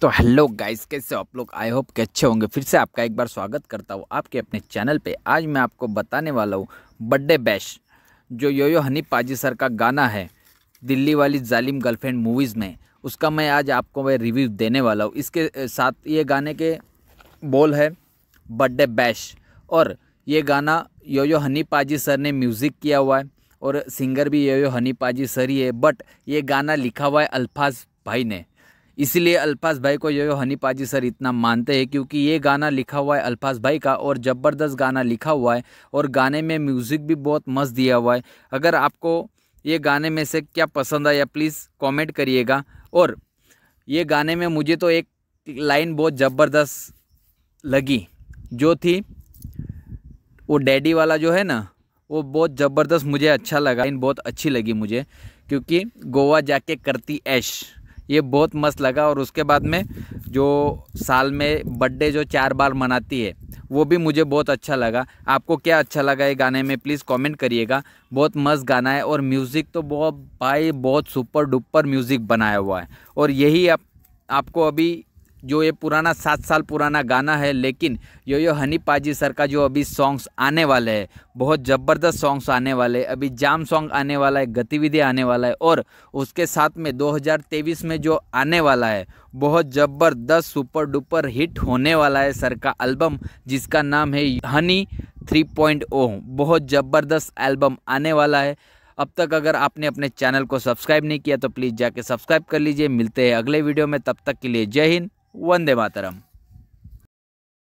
तो hello guys कैसे आप लोग आई होप के अच्छे होंगे फिर से आपका एक बार स्वागत करता हूँ आपके अपने चैनल पे आज मैं आपको बताने वाला हूँ बर्थडे बैश जो यो यो हनी पाजी सर का गाना है दिल्ली वाली जालिम गर्लफ्रेंड मूवीज़ में उसका मैं आज आपको मैं रिव्यू देने वाला हूँ इसके साथ ये गाने के बोल है बर्थडे बैश और ये गाना यो यो हनी पाजी सर ने म्यूज़िक किया हुआ है और सिंगर भी यो यो हनी पाजी सर ही है बट ये गाना लिखा हुआ है अल्फाज भाई ने इसीलिए अल्फाज भाई को यो हनी पाजी सर इतना मानते हैं क्योंकि ये गाना लिखा हुआ है अल्फाज भाई का और ज़बरदस्त गाना लिखा हुआ है और गाने में म्यूज़िक भी बहुत मस्त दिया हुआ है अगर आपको ये गाने में से क्या पसंद आया प्लीज़ कमेंट करिएगा और ये गाने में मुझे तो एक लाइन बहुत ज़बरदस्त लगी जो थी वो डैडी वाला जो है ना वो बहुत ज़बरदस्त मुझे अच्छा लगा इन बहुत अच्छी लगी मुझे क्योंकि गोवा जाके करती ऐश ये बहुत मस्त लगा और उसके बाद में जो साल में बर्थडे जो चार बार मनाती है वो भी मुझे बहुत अच्छा लगा आपको क्या अच्छा लगा ये गाने में प्लीज़ कमेंट करिएगा बहुत मस्त गाना है और म्यूज़िक तो बहुत भाई बहुत सुपर डुपर म्यूज़िक बनाया हुआ है और यही आप आपको अभी जो ये पुराना सात साल पुराना गाना है लेकिन यो यो हनी पाजी सर का जो अभी सॉन्ग्स आने वाले हैं बहुत ज़बरदस्त सॉन्ग्स आने वाले हैं अभी जाम सॉन्ग आने वाला है गतिविधि आने वाला है और उसके साथ में 2023 में जो आने वाला है बहुत ज़बरदस्त सुपर डुपर हिट होने वाला है सर का एल्बम जिसका नाम है हनी थ्री बहुत ज़बरदस्त एल्बम आने वाला है अब तक अगर आपने अपने चैनल को सब्सक्राइब नहीं किया तो प्लीज़ जाके सब्सक्राइब कर लीजिए मिलते हैं अगले वीडियो में तब तक के लिए जय हिंद वंदे मातरम